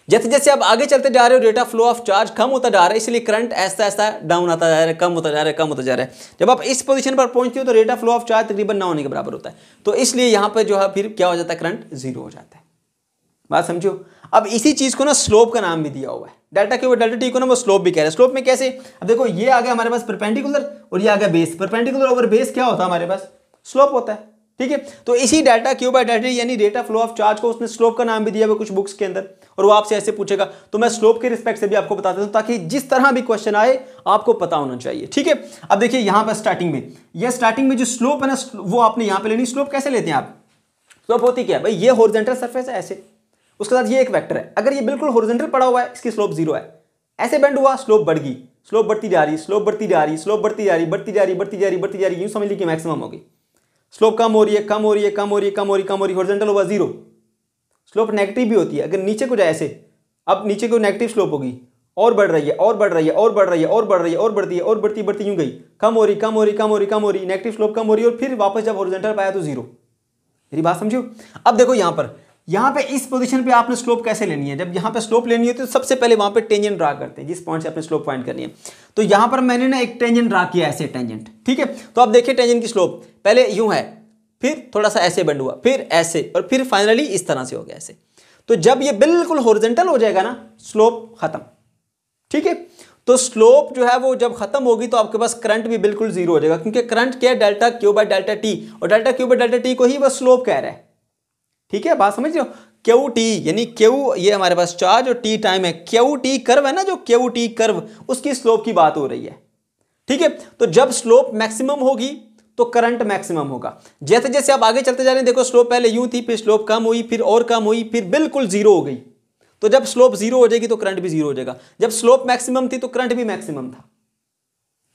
[SPEAKER 1] जैसे जैसे आप आगे चलते जा रहे हो rate of flow of charge कम होता जा रहा है इसलिए करंट ऐसा ऐसा डाउन आता जा रहा है कम होता जा रहा है कम होता जा रहा है जब आप इस पोजीशन पर पहुंचते हो तो rate of flow of charge तकरीबन ना होने के बराबर होता है तो इसलिए यहां पर जो है फिर क्या हो जाता है करंट जीरो हो जाता है बात समझो अब इसी चीज़ को ना स्लोप का नाम भी दिया हुआ है डेल्टा क्यू डेल्टा टी को ना वो स्लोप भी कह रहे हैं स्लोप में कैसे अब देखो ये आ गया हमारे पास परपेंडिकुलर और ये आ गया बेस परपेंडिकुलर ओवर बेस क्या होता है हमारे पास स्लोप होता है ठीक है तो इसी डेल्टा क्यू बाय डाटा यानी ऑफ फ्लो ऑफ चार्ज को उसने स्लोप का नाम भी दिया हुआ कुछ बुक्स के अंदर और वो आपसे ऐसे पूछेगा तो मैं स्लोप के रिस्पेक्ट से भी आपको बता देता ताकि जिस तरह भी क्वेश्चन आए आपको पता होना चाहिए ठीक है अब देखिए यहां पर स्टार्टिंग में यह स्टार्टिंग में जो स्लोप है ना वो आपने यहां पर लेनी स्लोप कैसे लेते हैं आप स्लोप होती क्या भाई ये हॉर्जेंटल सर्फेस है ऐसे उसके साथ ये एक वैक्टर है अगर ये बिल्कुल होरिजेंटल पड़ा हुआ है इसकी स्लोप जीरो है ऐसे बेंड हुआ स्लोप बढ़ गई स्लोप बढ़ती जा रही स्लोप बढ़ती जा रही स्लोप बढ़ती जा रही बढ़ती जा रही बढ़ती जा रही बढ़ती जा रही यूँ समझ ली कि मैक्सिमम होगी स्लोप कम हो रही है कम हो रही है कम हो रही है कम हो रही कम हो रही होरिजेंटल हुआ जीरो स्लोप नेगेटिव भी होती है अगर नीचे को जाए ऐसे अब नीचे को नेगेटिव स्लोप होगी और बढ़ रही है और बढ़ रही है और बढ़ रही है और बढ़ रही है और बढ़ती है और बढ़ती बढ़ती यूँ गई कम हो रही कम हो रही कम हो रही कम हो रही नेगेटिव स्लोप कम हो रही और फिर वापस जब हॉरिजेंटल पाया तो जीरो मेरी बात समझो अब देखो यहाँ पर यहाँ पे इस पोजीशन पे आपने स्लोप कैसे लेनी है जब यहाँ पे स्लोप लेनी है तो सबसे पहले वहाँ पे टेंजेंट ड्रा करते हैं जिस पॉइंट से आपने स्लोप फाइंड करनी है तो यहाँ पर मैंने ना एक टेंजेंट ड्रा किया ऐसे टेंजेंट ठीक है तो आप देखिए टेंजेंट की स्लोप पहले यूं है फिर थोड़ा सा ऐसे बंड हुआ फिर ऐसे और फिर फाइनली इस तरह से हो गया ऐसे तो जब ये बिल्कुल हॉरिजेंटल हो जाएगा ना स्लोप खत्म ठीक है तो स्लोप जो है वो जब खत्म होगी तो आपके पास करंट भी बिल्कुल जीरो हो जाएगा क्योंकि करंट क्या है delta Q by delta T और delta Q by delta T को ही बस स्लोप कह रहा है ठीक है बात समझ लो क्यू टी यानी क्यू ये हमारे पास चार्ज और टी टाइम है क्यू टी कर्व है ना जो क्यू टी कर्व उसकी स्लोप की बात हो रही है ठीक है तो जब स्लोप मैक्सिमम होगी तो करंट मैक्सिमम होगा जैसे जैसे आप आगे चलते जा रहे हैं देखो स्लोप पहले यूं थी फिर स्लोप कम हुई फिर और कम हुई फिर बिल्कुल जीरो हो गई तो जब स्लोप जीरो हो जाएगी तो करंट भी जीरो हो जाएगा जब स्लोप मैक्सिमम थी तो करंट भी मैक्सिमम था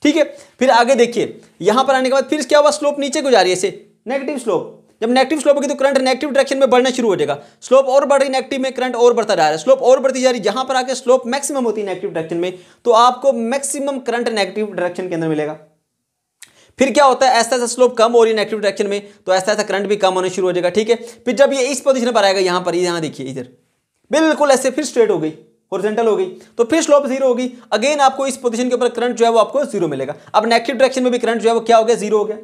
[SPEAKER 1] ठीक है फिर आगे देखिए यहां पर आने के बाद फिर क्या हुआ स्लोप नीचे को जा रही है इसे नेगेटिव स्लोप जब नेगेटिव स्लोप होगी तो करंट नेगेटिव डायरेक्शन में बढ़ना शुरू हो जाएगा स्लोप और बढ़ रही नेगेटिव में करंट और बढ़ता जा रहा है स्लोप और बढ़ती जा रही है जहां पर आके स्लोप मैक्सिमम होती है नेगेटिव डायरेक्शन में तो आपको मैक्सिमम करंट नेगेटिव डायरेक्शन के अंदर मिलेगा फिर क्या होता है ऐसा ऐसा स्लोप कम हो रही है नेगेटिव डायरेक्शन में तो ऐसा ऐसा करंट भी कम होना शुरू हो जाएगा ठीक है फिर जब ये इस पोजिशन पर आएगा यहां पर यहां देखिए इधर बिल्कुल ऐसे फिर स्ट्रेट हो गई हॉरिजेंटल हो गई तो फिर स्लोप जीरो होगी अगेन आपको इस पोजिशन के ऊपर करंट जो है वो आपको जीरो मिलेगा अब नेगेटिव डायरेक्शन में भी करंट जो है वो क्या हो गया जीरो हो गया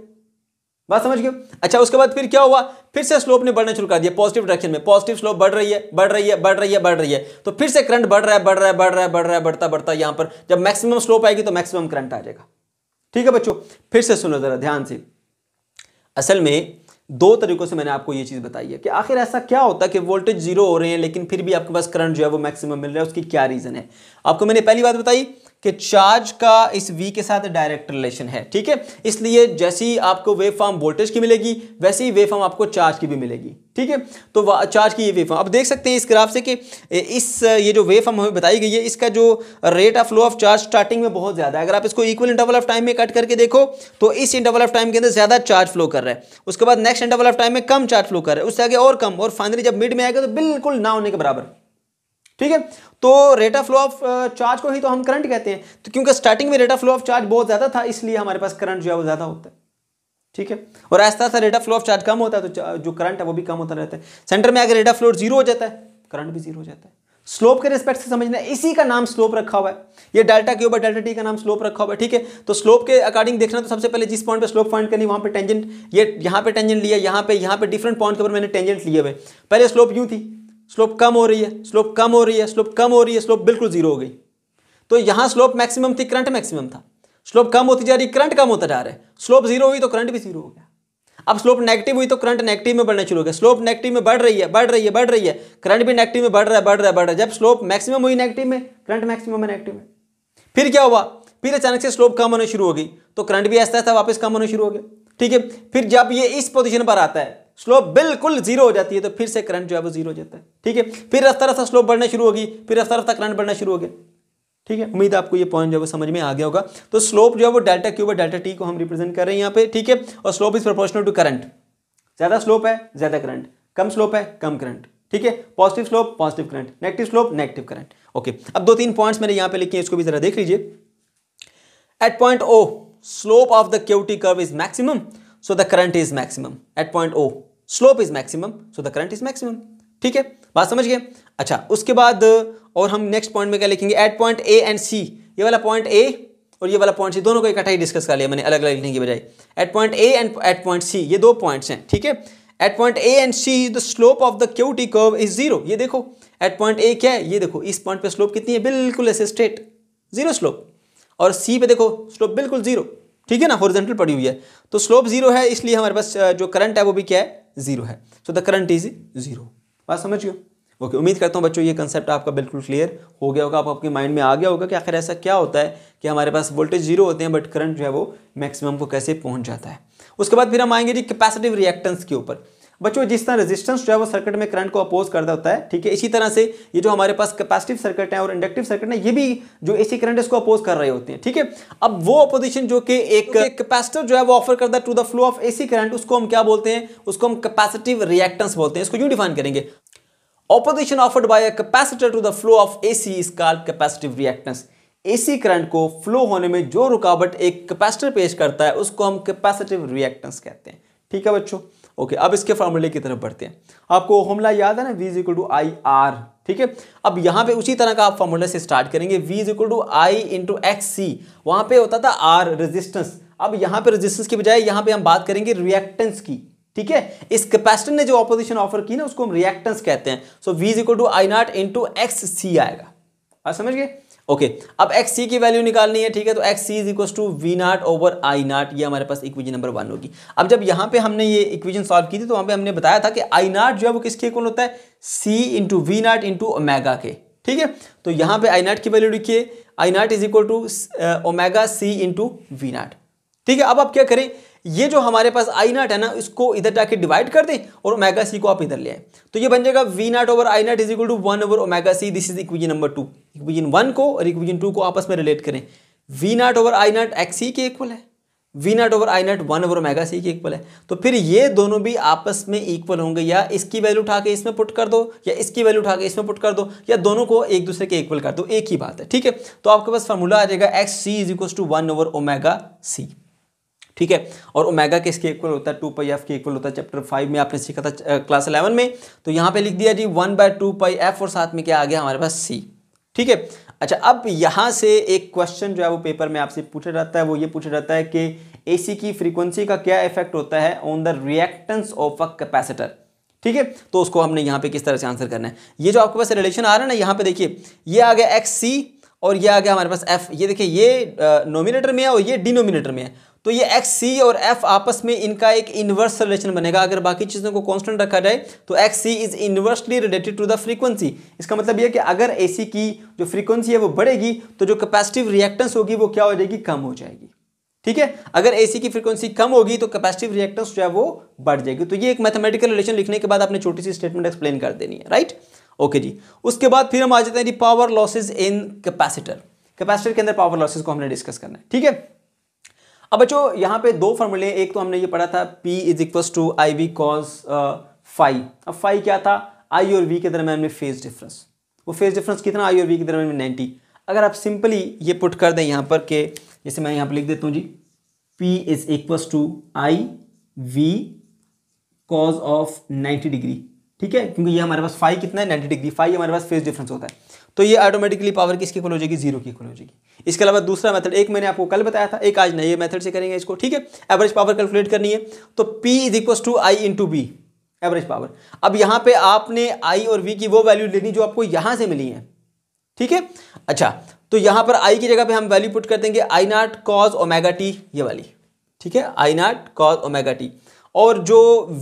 [SPEAKER 1] बात समझ गए अच्छा उसके बाद फिर क्या हुआ फिर से स्लोप ने बढ़ना शुरू कर दिया पॉजिटिव डायरेक्शन में पॉजिटिव स्लोप बढ़ रही है बढ़ रही है बढ़ रही है बढ़ रही है तो फिर से करंट बढ़ रहा है बढ़ रहा है बढ़ रहा है बढ़ रहा है बढ़ता बढ़ता यहां पर जब मैक्सिमम स्लोप आएगी तो मैक्सिमम करंट आ जाएगा ठीक है बच्चों फिर से सुनो जरा ध्यान से असल में दो तरीकों से मैंने आपको ये चीज़ बताई है कि आखिर ऐसा क्या होता है कि वोल्टेज जीरो हो रहे हैं लेकिन फिर भी आपके पास करंट जो है वो मैक्सिमम मिल रहा है उसकी क्या रीज़न है आपको मैंने पहली बात बताई कि चार्ज का इस वी के साथ डायरेक्ट रिलेशन है ठीक है इसलिए जैसी आपको वेव फॉर्म वोल्टेज की मिलेगी वैसी ही वेव फॉर्म आपको चार्ज की भी मिलेगी ठीक है तो चार्ज की ये वेव फॉर्म अब देख सकते हैं इस ग्राफ से कि इस ये जो वेव फॉर्म हमें बताई गई है इसका जो rate of flow of charge starting में बहुत ज़्यादा है अगर आप इसको इक्वल इंटरवल ऑफ टाइम में कट करके देखो तो इस इंटरवल ऑफ टाइम के अंदर ज़्यादा चार्ज फ्लो कर रहा है उसके बाद नेक्स्ट इंटरवल ऑफ टाइम में कम चार्ज फ्लो कर रहा है उससे आगे और कम और फाइनली जब मिड में आएगा तो बिल्कुल ना होने के बराबर ठीक है तो rate of flow of charge को ही तो हम करंट कहते हैं तो क्योंकि स्टार्टिंग में rate of flow of charge बहुत ज़्यादा था इसलिए हमारे पास करंट जो है वो ज़्यादा होता है ठीक है और ऐसा ऐसा rate of flow of charge कम होता है तो जो करंट है वो भी कम होता रहता है सेंटर में अगर रेट ऑफ फ्लो जीरो हो जाता है करंट भी जीरो हो जाता है स्लोप के रिस्पेक्ट से समझना इसी का नाम स्लोप रखा हुआ है ये डेल्टा के ऊपर डेल्टा टी का नाम स्लोप रखा हुआ है ठीक है तो स्लोप के अकॉर्डिंग देखना तो सबसे पहले जिस पॉइंट पे स्लोप फाइंड करनी वहां पे टेंजेंट ये यहाँ पे टेंजेंट लिया यहाँ पे यहाँ पे डिफरेंट पॉइंट के ऊपर मैंने टेंजेंट लिए हुए पहले स्लोप यूँ थी स्लोप कम हो रही है स्लोप कम हो रही है स्लोप कम हो रही है स्लोप बिल्कुल जीरो हो गई तो यहां स्लोप मैक्सिमम थी करंट मैक्सिमम था स्लोप कम होती जा रही करंट कम होता जा रहा है स्लोप जीरो हुई तो करंट भी जीरो हो गया अब स्लोप नेगेटिव हुई तो करंट नेगेटिव में बढ़ना शुरू हो गया स्लोप नेगेटिव में बढ़ रही है बढ़ रही है बढ़ रही है करंट भी नेगेटिव में बढ़ रहा है बढ़ रहा है बढ़ रहा है जब स्लोप मैक्सिमम हुई नेगेटिव में करंट मैक्सिमम में नेगेटिव में फिर क्या हुआ फिर अचानक से स्लोप कम होने शुरू हो गई तो करंट भी ऐसा ऐसा वापस कम होने शुरू हो गया ठीक है फिर जब ये इस पोजिशन पर आता है स्लोप बिल्कुल जीरो हो जाती है तो फिर से करंट जो है वो जीरो हो जाता है ठीक है फिर रफ्ता रफ्ता स्लोप बढ़ना शुरू होगी फिर रफ्ता रफ्ता करंट बढ़ना शुरू हो गया ठीक है उम्मीद आपको ये पॉइंट जो है वो समझ में आ गया होगा तो स्लोप जो है वो डेल्टा क्यूब डेल्टा टी को हम रिप्रेजेंट कर रहे हैं यहाँ पे ठीक है और slope is proportional to current ज़्यादा स्लोप है ज़्यादा करंट कम स्लोप है कम करंट ठीक है positive slope positive current negative slope negative current okay अब दो तीन पॉइंट्स मैंने यहाँ पे लिखे हैं इसको भी जरा देख लीजिए at point O slope of the QT curve is maximum so the current is maximum at point O slope is maximum so the current is maximum ठीक है बात समझ गए अच्छा उसके बाद और हम नेक्स्ट पॉइंट में क्या लिखेंगे at point A and C ये वाला पॉइंट ए और ये वाला पॉइंट सी दोनों को इकट्ठा ही डिस्कस कर लिया मैंने अलग अलग लिखने की बजाय at point A and at point C ये दो पॉइंट्स हैं ठीक है at point A and C the slope of the QT curve is zero ये देखो एट पॉइंट ए क्या है ये देखो इस पॉइंट पे स्लोप कितनी है बिल्कुल ऐसे स्ट्रेट जीरो स्लोप और सी पे देखो स्लोप बिल्कुल जीरो ठीक है ना हॉरिजेंटल पड़ी हुई है तो स्लोप जीरो है इसलिए हमारे पास जो करंट है वो भी क्या है जीरो है so the current is zero बात समझ गए ओके okay, उम्मीद करता हूँ बच्चों ये कंसेप्ट आपका बिल्कुल क्लियर हो गया होगा आप आपके माइंड में आ गया होगा कि आखिर ऐसा क्या होता है कि हमारे पास वोल्टेज जीरो होते हैं बट करंट जो है वो मैक्सिमम को कैसे पहुंच जाता है उसके बाद फिर हम आएंगे जी कैपेसिटिव रिएक्टेंस के ऊपर बच्चों जिस तरह रेजिस्टेंस जो है वो सर्किट में करंट को अपोज कर देता है ठीक है इसी तरह से ये जो हमारे पास कैपेसिटिव सर्किट है और इंडक्टिव सर्किट है ये भी जो एसी करंट है इसको अपोज कर रहे होते हैं ठीक है अब वो अपोजिशन जो कि एक कैपेसिटर जो है वो ऑफर करता है to the flow of AC current उसको हम क्या बोलते हैं उसको हम कैपेसिटिव रिएक्टेंस बोलते हैं इसको यू डिफाइन करेंगे opposition offered by a capacitor to the flow of AC is called capacitive reactance AC current को फ्लो होने में जो रुकावट एक कैपेसिटर पेश करता है उसको हम कैपेसिटिव रिएक्टेंस कहते हैं ठीक है बच्चों ओके अब इसके फॉर्मूले की तरफ बढ़ते हैं आपको होमला याद है ना V equal to I R ठीक है अब यहाँ पे उसी तरह का आप फॉर्मूला से स्टार्ट करेंगे V equal to I into X C वहाँ पर होता था आर रेजिस्टेंस अब यहाँ पे रेजिस्टेंस की बजाय यहाँ पे हम बात करेंगे रिएक्टेंस की ठीक है इस कैपेसिटर ने जो ऑपोजिशन ऑफर की ना उसको हम रिएक्टेंस कहते हैं so V equal to I naught into X C आएगा समझ गए ओके okay, अब एक्स सी की वैल्यू निकालनी है ठीक है तो X C is equal to V naught over I naught ये हमारे पास इक्वेशन नंबर वन होगी अब जब यहाँ पे हमने ये इक्वेशन सॉल्व की थी तो वहाँ पे हमने बताया था कि आई नाट जो है वो किसके इक्वल होता है C into V naught into omega के ठीक है तो यहाँ पे आई नाट की वैल्यू लिखिए I naught is equal to omega C into V naught ठीक है अब आप क्या करें ये जो हमारे पास आई नाट है ना इसको इधर जाके डिवाइड कर दें और ओमेगा सी को आप इधर ले आए तो ये बन जाएगा V naught over I naught is equal to one over omega C this is equation number two equation one को और इक्विजन टू को आपस में रिलेट करें V naught over I naught X C के इक्वल है V naught over I naught one over omega C के इक्वल है तो फिर ये दोनों भी आपस में इक्वल होंगे या इसकी वैल्यू उठा के इसमें पुट कर दो या इसकी वैल्यू उठा के इसमें पुट कर दो या दोनों को एक दूसरे के इक्वल कर दो एक ही बात है ठीक है तो आपके पास फॉर्मूला आ जाएगा X C is equal to one over omega C ठीक है और ओमेगा किसके इक्वल होता है टू पाई एफ के इक्वल होता है चैप्टर फाइव में आपने सीखा था क्लास इलेवन में तो यहाँ पे लिख दिया जी one by two pi f और साथ में क्या आ गया हमारे पास सी ठीक है अच्छा अब यहाँ से एक क्वेश्चन जो है वो पेपर में आपसे पूछा जाता है वो ये पूछा जाता है कि ए की फ्रीक्वेंसी का क्या इफेक्ट होता है on the reactance of a capacitor ठीक है तो उसको हमने यहाँ पे किस तरह से आंसर करना है ये जो आपके पास रिलेशन आ रहा है ना यहाँ पे देखिए ये आ गया एक्स सी और ये आ गया हमारे पास एफ ये देखिए ये नोमिनेटर में है और ये डिनोमिनेटर में है तो ये एक्स सी और एफ आपस में इनका एक इन्वर्स रिलेशन बनेगा अगर बाकी चीज़ों को कांस्टेंट रखा जाए तो X C is inversely related to the frequency इसका मतलब ये कि अगर ए सी की जो फ्रीक्वेंसी है वो बढ़ेगी तो जो कैपेसिटिव रिएक्टेंस होगी वो क्या हो जाएगी कम हो जाएगी ठीक है अगर ए सी की फ्रीक्वेंसी कम होगी तो कैपेसिटिव रिएक्टेंस जो है वो बढ़ जाएगी तो ये एक मैथमेटिकल रिलेशन लिखने के बाद आपने छोटी सी स्टेटमेंट एक्सप्लेन कर देनी है राइट ओके जी उसके बाद फिर हम आ जाते हैं जी power losses in capacitor capacitor के अंदर पावर लॉसेज को हमने डिस्कस करना है ठीक है अब बच्चों यहाँ पे दो फॉर्मूले एक तो हमने ये पढ़ा था P is equals to I V cos phi अब फाइव क्या था आई और वी के दरम्यान में फेज डिफरेंस वो फेज डिफरेंस कितना आई और वी के दरमियान में नाइन्टी अगर आप सिंपली ये पुट कर दें यहाँ पर के जैसे मैं यहाँ पर लिख देता हूँ जी P is equal to I V cos of ninety degree ठीक है क्योंकि ये हमारे पास फाइव कितना है नाइन्टी डिग्री फाइव हमारे पास फेज डिफरेंस होता है तो ये ऑटोमेटिकली पावर किसकी इक्वल हो जाएगी जीरो की इक्वल हो जाएगी इसके अलावा दूसरा मेथड एक मैंने आपको कल बताया था एक आज नए मेथड से करेंगे इसको ठीक है एवरेज पावर कैलकुलेट करनी है तो P is equal to I into B average power अब यहाँ पे आपने आई और वी की वो वैल्यू लेनी जो आपको यहाँ से मिली है ठीक है अच्छा तो यहाँ पर आई की जगह पर हम वैल्यू पुट कर देंगे I naught cos omega T ये वाली ठीक है I naught cos omega T और जो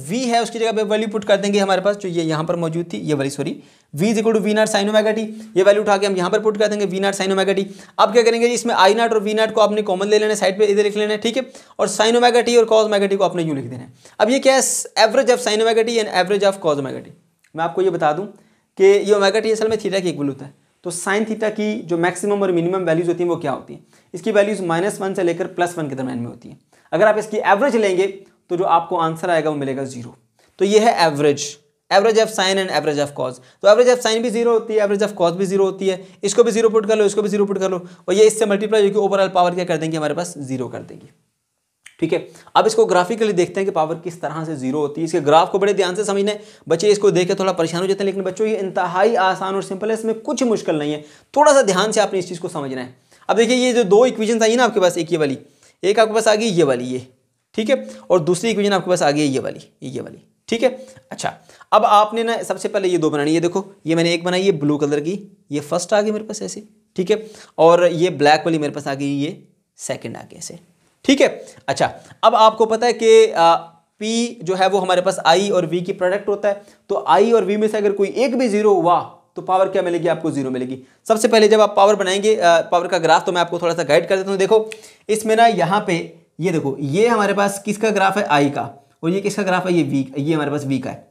[SPEAKER 1] v है उसकी जगह पे वैल्यू पुट कर देंगे हमारे पास जो ये यहाँ पर मौजूद थी ये वाली sorry v is equal to V naught sine omega T ये वैल्यू उठा के हम यहाँ पर पुट कर देंगे V naught sine omega T अब क्या करेंगे जी इसमें आई नाट और वी नाट को आपने कॉमन ले लेना साइड पे इधर लिख लेना है ठीक है और साइन ओमेगा टी और कॉज ओमेगा टी को आपने यूँ लिख देना है अब ये क्या है average of sine omega T and average of cos omega T मैं आपको ये बता दूँ कि ये ओमेगा टी असल में थीटा की इक्वल होता है तो साइन थीटा की जो मैक्सिमम और मिनिमम वैल्यूज़ होती हैं वो क्या होती हैं इसकी वैल्यूज़ माइनस वन से लेकर प्लस वन के दरमियान में होती हैं अगर आप इसकी एवरेज लेंगे तो जो आपको आंसर आएगा वो मिलेगा जीरो तो ये है average average of sine and average of cos तो एवरेज ऑफ साइन भी जीरो होती है एवरेज ऑफ कॉज भी जीरो होती है इसको भी जीरो पुट कर लो इसको भी जीरो पुट कर लो और ये इससे मल्टीप्लाई जो ओवरऑल पावर क्या कर देंगे हमारे पास जीरो कर देंगे ठीक है अब इसको ग्राफिकली देखते हैं कि पावर किस तरह से जीरो होती है इसके ग्राफ को बड़े ध्यान से समझने बच्चे इसको देख के थोड़ा परेशान हो जाते हैं लेकिन बच्चों ये इंतहाई आसान और सिंपल है इसमें कुछ मुश्किल नहीं है थोड़ा सा ध्यान से आपने इस चीज़ को समझना है अब देखिए ये जो दो इक्वेशन आई ना आपके पास एक ये वाली एक आपके पास आ गई ये वाली ये ठीक है और दूसरी इक्वेशन आपके पास आ गई है ये वाली ये वाली ठीक है अच्छा अब आपने ना सबसे पहले ये दो बनानी है देखो ये मैंने एक बनाई है ब्लू कलर की ये फर्स्ट आ गई मेरे पास ऐसे ठीक है और ये ब्लैक वाली मेरे पास आ गई ये सेकेंड आ गई ऐसे ठीक है अच्छा अब आपको पता है कि पी जो है वो हमारे पास आई और वी की प्रोडक्ट होता है तो आई और वी में से अगर कोई एक भी जीरो हुआ तो पावर क्या मिलेगी आपको जीरो मिलेगी सबसे पहले जब आप पावर बनाएंगे पावर का ग्राफ तो मैं आपको थोड़ा सा गाइड कर देता हूँ देखो इसमें ना यहाँ पे ये देखो ये हमारे पास किसका ग्राफ है आई का और ये किसका ग्राफ है ये वी ये हमारे पास वी का है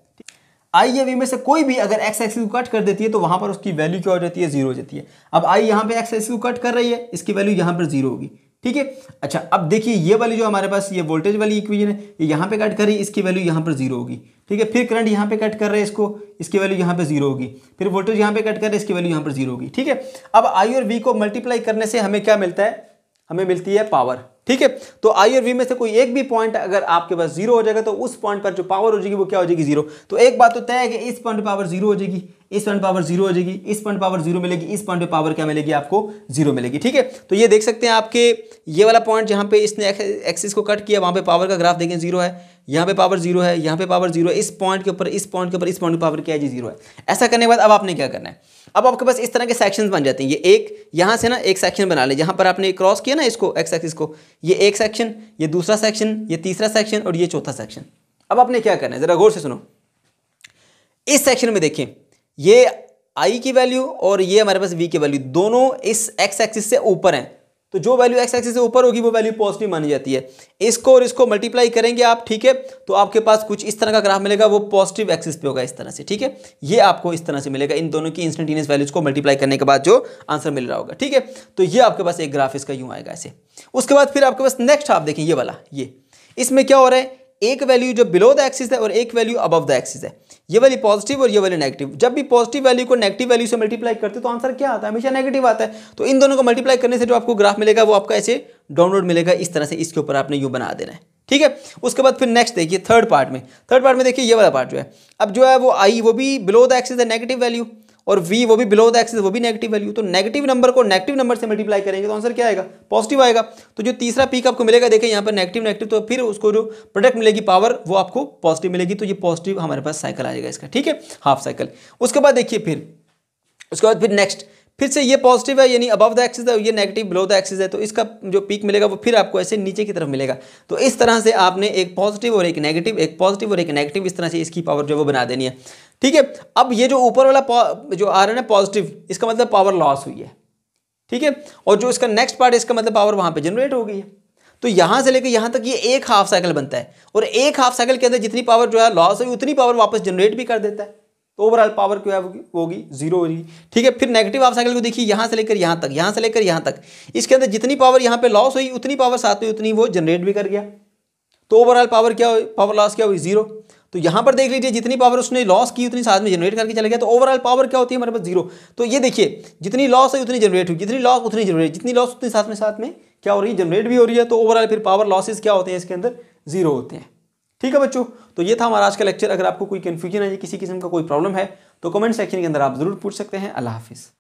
[SPEAKER 1] आई या वी में से कोई भी अगर एक्स एक्सिस को कट कर देती है तो वहां पर उसकी वैल्यू क्या हो जाती है जीरो हो जाती है अब आई यहाँ पे एक्स एक्सिस को कट कर रही है इसकी वैल्यू यहाँ पर जीरो होगी ठीक है अच्छा अब देखिए ये वाली जो हमारे पास ये वोल्टेज वाली इक्वेशन है ये यहाँ पे कट कर रही है इसकी वैल्यू यहाँ पर जीरो होगी ठीक है फिर करंट यहाँ पे कट कर रहे हैं इसको इसकी वैल्यू यहाँ पे जीरो होगी फिर वोल्टेज यहाँ पे कट कर रहे हैं इसकी वैल्यू यहाँ पर जीरो होगी ठीक है अब आई और वी को मल्टीप्लाई करने से हमें क्या मिलता है हमें मिलती है पावर ठीक है तो आई और वी में से कोई एक भी पॉइंट अगर आपके पास जीरो हो जाएगा तो उस पॉइंट पर जो पावर हो जाएगी वो क्या हो जाएगी जीरो तो एक बात तो तय है कि इस पॉइंट पावर जीरो हो जाएगी इस पॉइंट पावर जीरो हो जाएगी इस पॉइंट पावर जीरो मिलेगी इस पॉइंट पे पावर क्या मिलेगी आपको जीरो मिलेगी ठीक है तो ये देख सकते हैं आपके ये वाला पॉइंट जहाँ पे इसने एक्सिस को कट किया वहाँ पे पावर का ग्राफ देखें जीरो है यहाँ पे पावर जीरो है यहाँ पे पावर जीरो है इस पॉइंट के ऊपर इस पॉइंट के ऊपर इस पॉइंट पावर क्या है जी जीरो है ऐसा करने के बाद अब आपने क्या करना है अब आपके पास इस तरह के सेक्शंस बन जाते हैं ये एक यहाँ से ना एक सेक्शन बना लें जहाँ पर आपने क्रॉस किया ना इसको एक्स एक्सिस को ये एक सेक्शन ये दूसरा सेक्शन ये तीसरा सेक्शन और ये चौथा सेक्शन अब आपने क्या करना है ज़रा गौर से सुनो इस सेक्शन में देखें ये आई की वैल्यू और ये हमारे पास वी की वैल्यू दोनों इस एक्स एक्सिस से ऊपर हैं तो जो वैल्यू एक्स एक्सिस से ऊपर होगी वो वैल्यू पॉजिटिव मानी जाती है इसको और इसको मल्टीप्लाई करेंगे आप ठीक है तो आपके पास कुछ इस तरह का ग्राफ मिलेगा वो पॉजिटिव एक्सिस पे होगा इस तरह से ठीक है ये आपको इस तरह से मिलेगा इन दोनों की इंस्टेंटेनियस वैल्यूज को मल्टीप्लाई करने के बाद जो आंसर मिल रहा होगा ठीक है तो ये आपके पास एक ग्राफ इसका यूँ आएगा ऐसे उसके बाद फिर आपके पास नेक्स्ट आप देखें ये वाला ये इसमें क्या हो रहा है एक वैल्यू जो बिलो द एक्सिस है और एक वैल्यू अबव द एक्सिस है ये वाली पॉजिटिव और ये वाली नेगेटिव जब भी पॉजिटिव वैल्यू को नेगेटिव वैल्यू से मल्टीप्लाई करते तो आंसर क्या आता है हमेशा नेगेटिव आता है तो इन दोनों को मल्टीप्लाई करने से जो आपको ग्राफ मिलेगा वो आपका ऐसे डाउनलोड मिलेगा इस तरह से इसके ऊपर आपने यू बना देना है ठीक है उसके बाद फिर नेक्स्ट देखिए थर्ड पार्ट में थर्ड पार्ट में देखिए ये वाला पार्ट जो है अब जो है वो आई वो भी below the axis the negative value और वी वो भी बिलो द एक्सिस वो भी नेगेटिव वैल्यू तो नेगेटिव नंबर को नेगेटिव नंबर से मल्टीप्लाई करेंगे तो आंसर क्या आएगा पॉजिटिव आएगा तो जो तीसरा पीक आपको मिलेगा देखिए यहाँ पर नेगेटिव नेगेटिव तो फिर उसको जो प्रोडक्ट मिलेगी पावर वो आपको पॉजिटिव मिलेगी तो ये पॉजिटिव हमारे पास साइकिल आएगा इसका ठीक है हाफ साइकिल उसके बाद देखिए फिर उसके बाद फिर नेक्स्ट फिर से ये पॉजिटिव है यानी अबव द एक्सिस है ये नेगेटिव बिलो द एक्सिस है तो इसका जो पीक मिलेगा वो फिर आपको ऐसे नीचे की तरफ मिलेगा तो इस तरह से आपने एक पॉजिटिव और एक नेगेटिव एक पॉजिटिव और एक नेगेटिव इस तरह से इसकी पावर जो वो बना देनी है ठीक है अब ये जो ऊपर वाला जो आ रहा है पॉजिटिव इसका मतलब पावर लॉस हुई है ठीक है और जो इसका नेक्स्ट पार्ट है इसका मतलब पावर वहां पे जनरेट हो गई है तो यहां से लेकर यहां तक ये एक हाफ साइकिल बनता है और एक हाफ साइकिल के अंदर जितनी पावर जो है लॉस हुई उतनी पावर वापस जनरेट भी कर देता है तो ओवरऑल पावर क्या होगी होगी जीरो होगी ठीक है फिर नेगेटिव हाफ साइकिल को देखिए यहां से लेकर यहां तक यहां से लेकर यहां तक इसके अंदर जितनी पावर यहां पर लॉस हुई उतनी पावर साथ हुई उतनी वो जनरेट भी कर गया तो ओवरऑल पावर क्या हुई पावर लॉस क्या हुई जीरो तो यहां पर देख लीजिए जितनी पावर उसने लॉस की उतनी साथ में जनरेट करके चले गया तो ओवरऑल पावर क्या होती है हमारे पास जीरो तो ये देखिए जितनी लॉस है उतनी जनरेट हुई जितनी लॉस उतनी जनरेट जितनी लॉस उतनी साथ में साथ में क्या हो रही है जनरेट भी हो रही है तो ओवरऑल फिर पावर लॉसेज क्या होते हैं इसके अंदर जीरो होते हैं ठीक है बच्चों तो ये था हमारा आज का लेक्चर अगर आपको कोई कन्फ्यूजन है या किसी किस्म का कोई प्रॉब्लम है तो कमेंट सेक्शन के अंदर आप जरूर पूछ सकते हैं अल्लाह हाफिज़